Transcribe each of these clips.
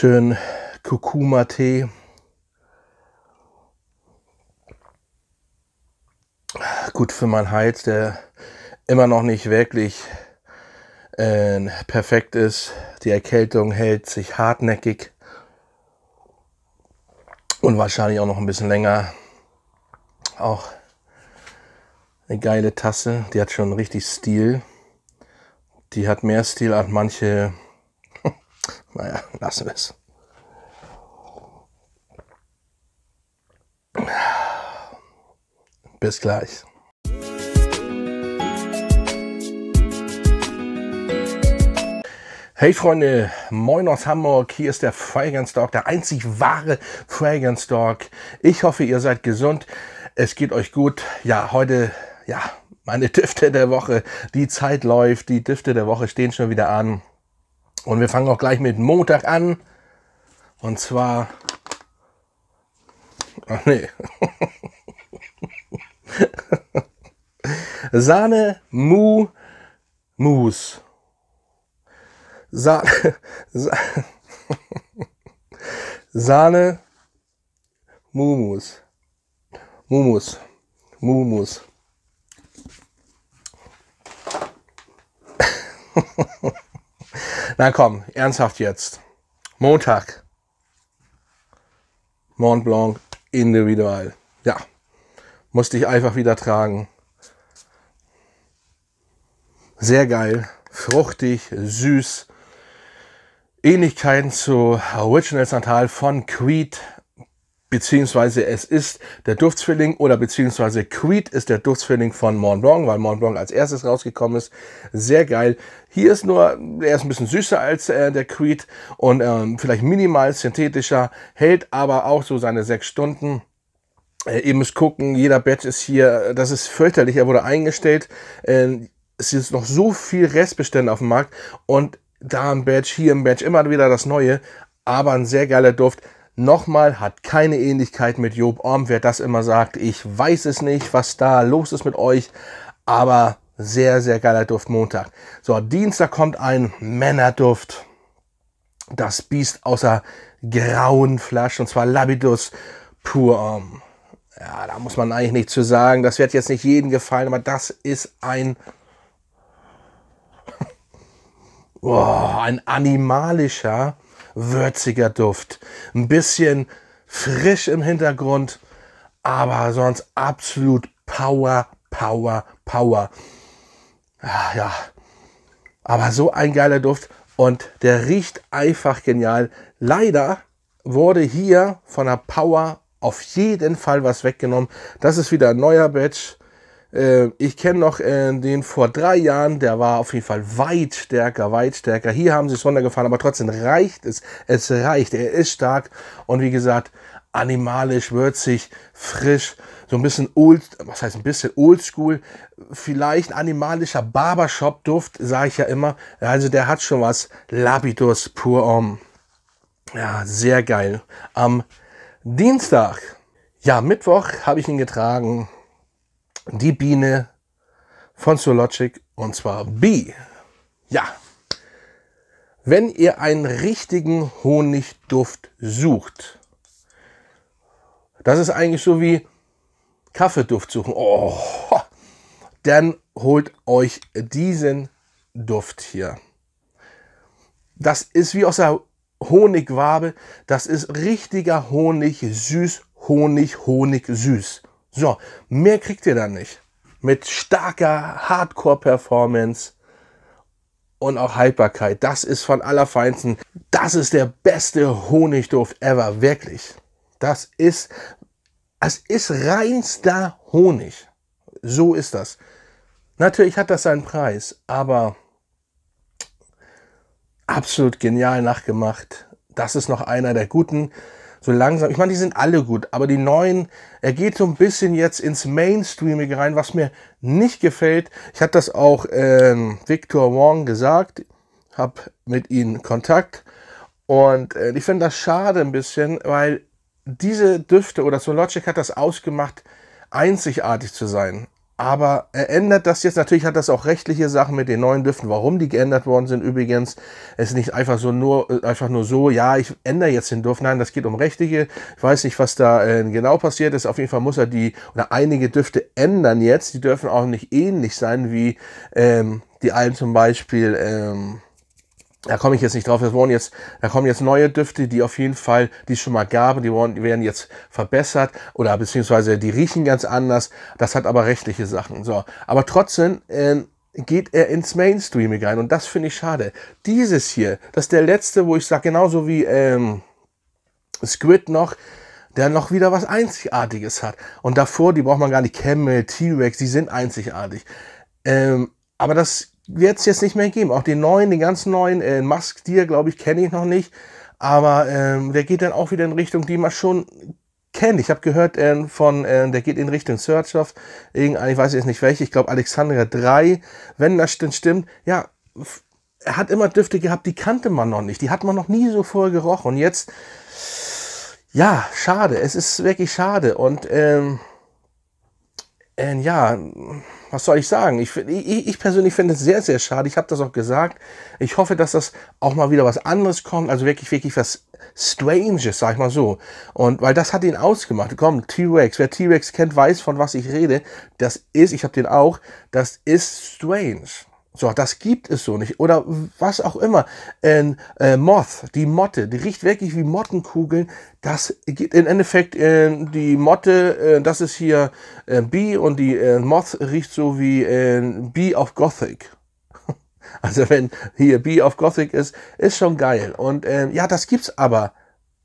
schön Kurkuma-Tee. Gut für meinen Hals, der immer noch nicht wirklich äh, perfekt ist. Die Erkältung hält sich hartnäckig und wahrscheinlich auch noch ein bisschen länger. Auch eine geile Tasse, die hat schon richtig Stil. Die hat mehr Stil als manche naja, lassen wir es. Bis gleich. Hey Freunde, moin aus Hamburg, hier ist der Fragrance Dog, der einzig wahre Fragrance Dog. Ich hoffe, ihr seid gesund, es geht euch gut. Ja, heute, ja, meine Düfte der Woche, die Zeit läuft, die Düfte der Woche stehen schon wieder an. Und wir fangen auch gleich mit Montag an. Und zwar. Ach nee. Sahne Mu Mus. Sa Sa Sahne Mumus. Mumus. Mumus. Na komm, ernsthaft jetzt. Montag. Mont Blanc individual. Ja. Musste ich einfach wieder tragen. Sehr geil. Fruchtig, süß. Ähnlichkeiten zu Original Santal von Creed beziehungsweise es ist der Duftsfilling oder beziehungsweise Creed ist der Duftsfilling von Mont Blanc, weil Mont Blanc als erstes rausgekommen ist. Sehr geil. Hier ist nur, er ist ein bisschen süßer als äh, der Creed und ähm, vielleicht minimal synthetischer, hält aber auch so seine sechs Stunden. Äh, ihr müsst gucken, jeder Batch ist hier, äh, das ist fürchterlich, er wurde eingestellt. Äh, es ist noch so viel Restbestände auf dem Markt und da ein Batch, hier ein Batch, immer wieder das Neue, aber ein sehr geiler Duft Nochmal hat keine Ähnlichkeit mit Job Orm, wer das immer sagt. Ich weiß es nicht, was da los ist mit euch, aber sehr, sehr geiler Duft Montag. So, Dienstag kommt ein Männerduft. Das Biest außer grauen Flaschen, und zwar Labidus Pur Orm. Ja, da muss man eigentlich nichts zu sagen. Das wird jetzt nicht jedem gefallen, aber das ist ein Oh, ein animalischer würziger Duft. Ein bisschen frisch im Hintergrund, aber sonst absolut Power, Power, Power. Ja, ah, ja. Aber so ein geiler Duft und der riecht einfach genial. Leider wurde hier von der Power auf jeden Fall was weggenommen. Das ist wieder ein neuer Batch. Ähm, ich kenne noch äh, den vor drei Jahren, der war auf jeden Fall weit stärker, weit stärker. Hier haben sie es runtergefahren, aber trotzdem reicht es. Es reicht. Er ist stark und wie gesagt, animalisch, würzig, frisch, so ein bisschen old, was heißt ein bisschen oldschool, vielleicht animalischer Barbershop-Duft, sage ich ja immer. Also der hat schon was Labidus pur om. Ja, sehr geil. Am Dienstag, ja, Mittwoch habe ich ihn getragen die Biene von Zoologic und zwar B. Ja, wenn ihr einen richtigen Honigduft sucht, das ist eigentlich so wie Kaffeeduft suchen. Oh, dann holt euch diesen Duft hier. Das ist wie aus der Honigwabe. Das ist richtiger Honig, süß, Honig, Honig, süß. So, mehr kriegt ihr dann nicht. Mit starker Hardcore-Performance und auch Haltbarkeit. Das ist von allerfeinsten. Das ist der beste Honigduft ever. Wirklich. Das ist, es ist reinster Honig. So ist das. Natürlich hat das seinen Preis, aber absolut genial nachgemacht. Das ist noch einer der guten so langsam, ich meine, die sind alle gut, aber die neuen, er geht so ein bisschen jetzt ins Mainstreamige rein, was mir nicht gefällt. Ich hatte das auch ähm, Victor Wong gesagt, habe mit ihm Kontakt und äh, ich finde das schade ein bisschen, weil diese Düfte oder so Logic hat das ausgemacht, einzigartig zu sein. Aber er ändert das jetzt natürlich, hat das auch rechtliche Sachen mit den neuen Düften, warum die geändert worden sind übrigens. Es ist nicht einfach so nur, äh, einfach nur so, ja, ich ändere jetzt den Duft. Nein, das geht um rechtliche. Ich weiß nicht, was da äh, genau passiert ist. Auf jeden Fall muss er die oder einige Düfte ändern jetzt. Die dürfen auch nicht ähnlich sein wie ähm, die alten zum Beispiel. Ähm, da komme ich jetzt nicht drauf. Es wurden jetzt, da kommen jetzt neue Düfte, die auf jeden Fall, die es schon mal gab, die wurden, die werden jetzt verbessert oder beziehungsweise die riechen ganz anders. Das hat aber rechtliche Sachen. So, aber trotzdem äh, geht er ins Mainstream rein und das finde ich schade. Dieses hier, das ist der letzte, wo ich sage, genauso wie ähm, Squid noch, der noch wieder was Einzigartiges hat. Und davor, die braucht man gar nicht. Camel, T-Rex, die sind einzigartig. Ähm, aber das wird es jetzt nicht mehr geben. Auch den neuen, den ganz neuen, äh, Musk Deer, glaube ich, kenne ich noch nicht. Aber ähm, der geht dann auch wieder in Richtung, die man schon kennt. Ich habe gehört äh, von, äh, der geht in Richtung Search of, irgendein, ich weiß jetzt nicht welche, ich glaube Alexandria 3, wenn das denn stimmt, ja, er hat immer Düfte gehabt, die kannte man noch nicht, die hat man noch nie so vorher gerochen. Und jetzt, ja, schade, es ist wirklich schade. Und ähm, äh, ja, was soll ich sagen? Ich, ich, ich persönlich finde es sehr, sehr schade. Ich habe das auch gesagt. Ich hoffe, dass das auch mal wieder was anderes kommt. Also wirklich, wirklich was Stranges, sag ich mal so. Und weil das hat ihn ausgemacht. Komm, T-Rex. Wer T-Rex kennt, weiß, von was ich rede. Das ist, ich habe den auch, das ist strange. So, das gibt es so nicht. Oder was auch immer. Ein ähm, äh, Moth, die Motte, die riecht wirklich wie Mottenkugeln. Das gibt im Endeffekt äh, die Motte, äh, das ist hier äh, Bee und die äh, Moth riecht so wie äh, Bee of Gothic. Also wenn hier Bee of Gothic ist, ist schon geil. Und äh, ja, das gibt's aber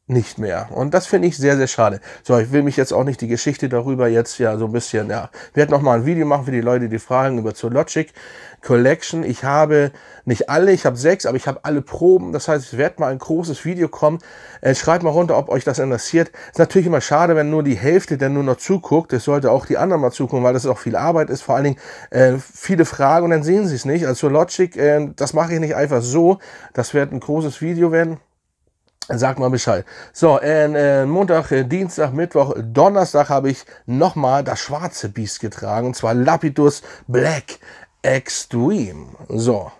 nicht mehr. Und das finde ich sehr, sehr schade. So, ich will mich jetzt auch nicht die Geschichte darüber jetzt ja so ein bisschen, ja. Ich werde nochmal ein Video machen für die Leute, die fragen über zur Logic Collection. Ich habe nicht alle, ich habe sechs, aber ich habe alle Proben. Das heißt, es wird mal ein großes Video kommen. Äh, schreibt mal runter, ob euch das interessiert. Ist natürlich immer schade, wenn nur die Hälfte dann nur noch zuguckt. Es sollte auch die anderen mal zugucken, weil das auch viel Arbeit ist. Vor allen Dingen äh, viele Fragen und dann sehen sie es nicht. Also zur Logic, äh, das mache ich nicht einfach so. Das wird ein großes Video werden. Sag mal Bescheid. So, äh, Montag, Dienstag, Mittwoch, Donnerstag habe ich nochmal das schwarze Biest getragen. Und zwar Lapidus Black Extreme. So.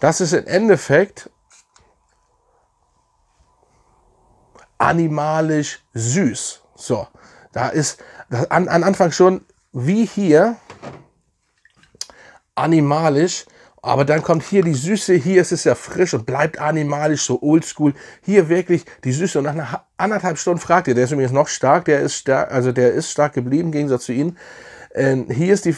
Das ist im Endeffekt animalisch süß. So. Da ist an, an Anfang schon wie hier animalisch aber dann kommt hier die Süße, hier ist es ja frisch und bleibt animalisch, so oldschool. Hier wirklich die Süße und nach einer anderthalb Stunden fragt ihr, der ist übrigens noch stark, der ist stark, also der ist stark geblieben im Gegensatz zu Ihnen. Ähm, hier ist die,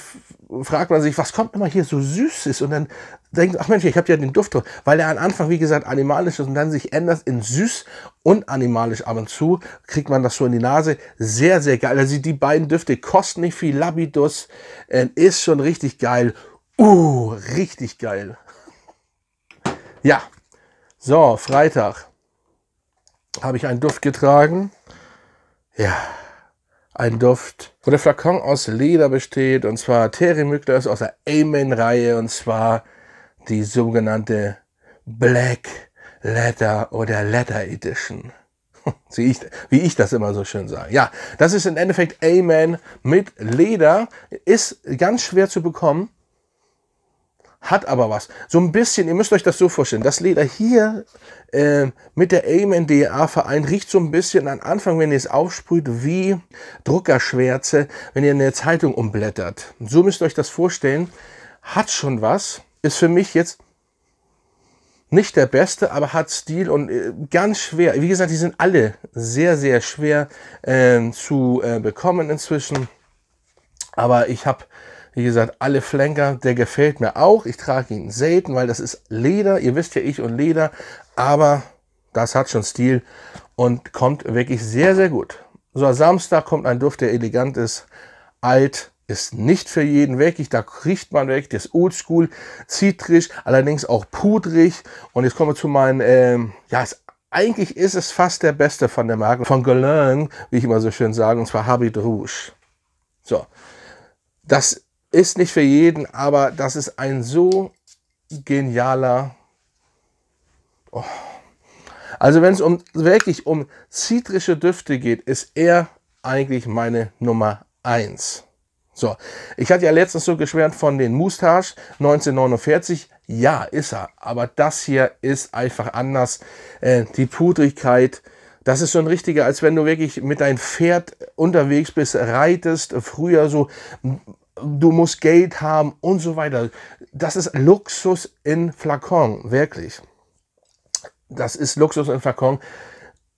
fragt man sich, was kommt immer hier so Süßes und dann denkt, ach Mensch, ich habe ja den Duft drin, weil er am Anfang, wie gesagt, animalisch ist und dann sich ändert in süß und animalisch ab und zu, kriegt man das so in die Nase. Sehr, sehr geil. Also die beiden Düfte kosten nicht viel, Labidus äh, ist schon richtig geil. Uh, richtig geil. Ja, so, Freitag habe ich einen Duft getragen. Ja, ein Duft, wo der Flakon aus Leder besteht, und zwar Terry Mücklers aus der Amen-Reihe, und zwar die sogenannte Black Letter oder Letter Edition. Wie ich, wie ich das immer so schön sage. Ja, das ist im Endeffekt Amen mit Leder. Ist ganz schwer zu bekommen hat aber was. So ein bisschen, ihr müsst euch das so vorstellen, das Leder hier äh, mit der Amen DA vereint riecht so ein bisschen an Anfang, wenn ihr es aufsprüht, wie Druckerschwärze, wenn ihr eine Zeitung umblättert. So müsst ihr euch das vorstellen. Hat schon was, ist für mich jetzt nicht der beste, aber hat Stil und äh, ganz schwer. Wie gesagt, die sind alle sehr, sehr schwer ähm, äh, zu bekommen inzwischen. Aber ich habe wie gesagt, alle Flanker, der gefällt mir auch. Ich trage ihn selten, weil das ist Leder. Ihr wisst ja, ich und Leder. Aber das hat schon Stil und kommt wirklich sehr, sehr gut. So, Samstag kommt ein Duft, der elegant ist. Alt ist nicht für jeden wirklich. Da riecht man weg. Das Oldschool, zitrisch, allerdings auch pudrig. Und jetzt kommen wir zu meinen, ähm, ja, eigentlich ist es fast der beste von der Marke, von Guerlain, wie ich immer so schön sage, und zwar Habit Rouge. So, das ist nicht für jeden, aber das ist ein so genialer. Oh. Also wenn es um wirklich um zitrische Düfte geht, ist er eigentlich meine Nummer 1. So, ich hatte ja letztens so geschwärmt von den Moustache 1949. Ja, ist er. Aber das hier ist einfach anders. Äh, die Pudrigkeit, das ist so ein richtiger, als wenn du wirklich mit deinem Pferd unterwegs bist, reitest, früher so du musst Geld haben und so weiter. Das ist Luxus in Flakon, wirklich. Das ist Luxus in Flakon.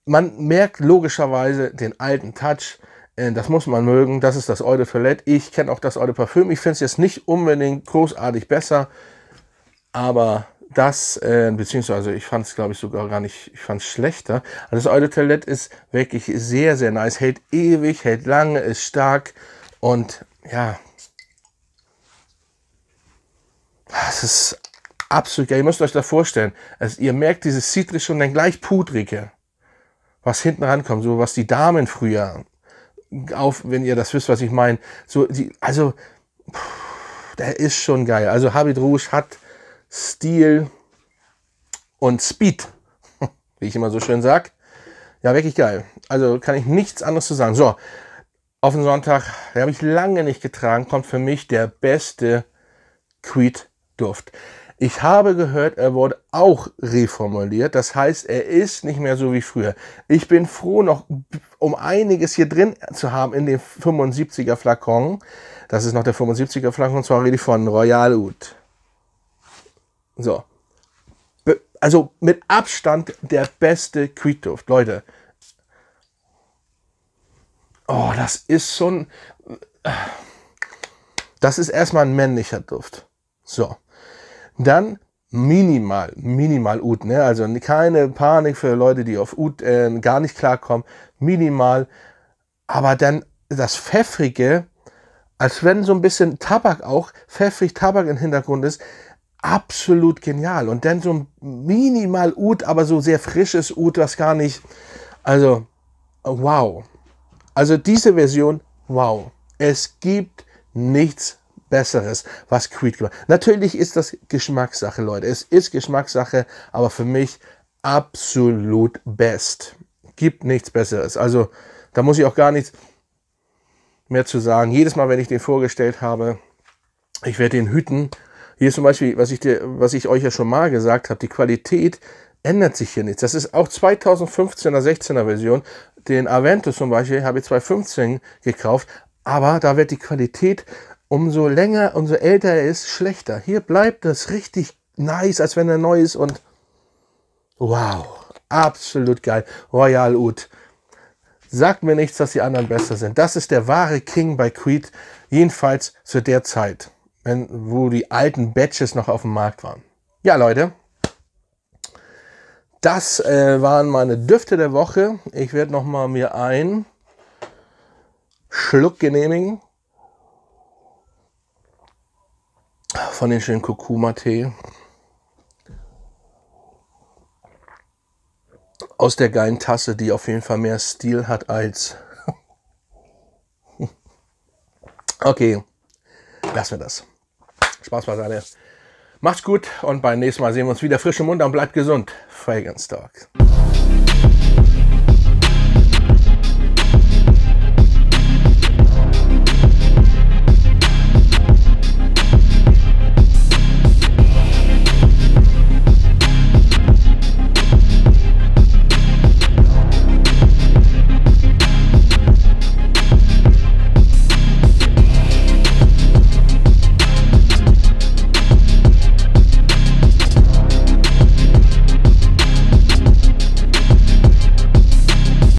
Man merkt logischerweise den alten Touch. Äh, das muss man mögen. Das ist das Eau de Toilette. Ich kenne auch das Eau de Parfüm. Ich finde es jetzt nicht unbedingt großartig besser, aber das, äh, beziehungsweise ich fand es, glaube ich, sogar gar nicht, ich fand es schlechter. Also das Eau de Toilette ist wirklich sehr, sehr nice. Hält ewig, hält lange, ist stark und ja, es ist absolut geil. Ihr müsst euch da vorstellen. Also ihr merkt dieses Zitrische und dann gleich Pudrige. Was hinten rankommt, so was die Damen früher auf, wenn ihr das wisst, was ich meine. So, die, also, pff, der ist schon geil. Also Habit Rouge hat Stil und Speed, wie ich immer so schön sag. Ja, wirklich geil. Also kann ich nichts anderes zu sagen. So, auf den Sonntag, den habe ich lange nicht getragen, kommt für mich der beste Creed Duft. Ich habe gehört, er wurde auch reformuliert. Das heißt, er ist nicht mehr so wie früher. Ich bin froh, noch um einiges hier drin zu haben in dem 75er Flakon. Das ist noch der 75er Flakon, und zwar rede ich von Royal Oud. So. Also mit Abstand der beste Quietduft. Leute. Oh, das ist schon. Das ist erstmal ein männlicher Duft. So. Dann minimal, minimal Ut, ne? Also keine Panik für Leute, die auf Ut äh, gar nicht klarkommen. Minimal. Aber dann das Pfeffrige, als wenn so ein bisschen Tabak auch, pfeffrig Tabak im Hintergrund ist, absolut genial. Und dann so ein minimal Ut, aber so sehr frisches Ut, was gar nicht, also wow. Also diese Version, wow. Es gibt nichts Besseres, was Creed gemacht Natürlich ist das Geschmackssache, Leute. Es ist Geschmackssache, aber für mich absolut best. Gibt nichts Besseres. Also da muss ich auch gar nichts mehr zu sagen. Jedes Mal, wenn ich den vorgestellt habe, ich werde den hüten. Hier ist zum Beispiel, was ich, dir, was ich euch ja schon mal gesagt habe, die Qualität ändert sich hier nichts. Das ist auch 2015er, 16er Version. Den Aventus zum Beispiel habe ich 2015 gekauft, aber da wird die Qualität umso länger, umso älter er ist, schlechter. Hier bleibt das richtig nice, als wenn er neu ist und wow, absolut geil. Royal Oud. Sagt mir nichts, dass die anderen besser sind. Das ist der wahre King bei Creed, jedenfalls zu der Zeit, wenn, wo die alten Batches noch auf dem Markt waren. Ja, Leute, das äh, waren meine Düfte der Woche. Ich werde noch mal mir einen Schluck genehmigen. von den schönen Kurkuma-Tee. Aus der geilen Tasse, die auf jeden Fall mehr Stil hat als. okay, lassen wir das. Spaß beiseite. Macht's gut und beim nächsten Mal sehen wir uns wieder frisch im Mund und bleibt gesund. Fragrance Talk.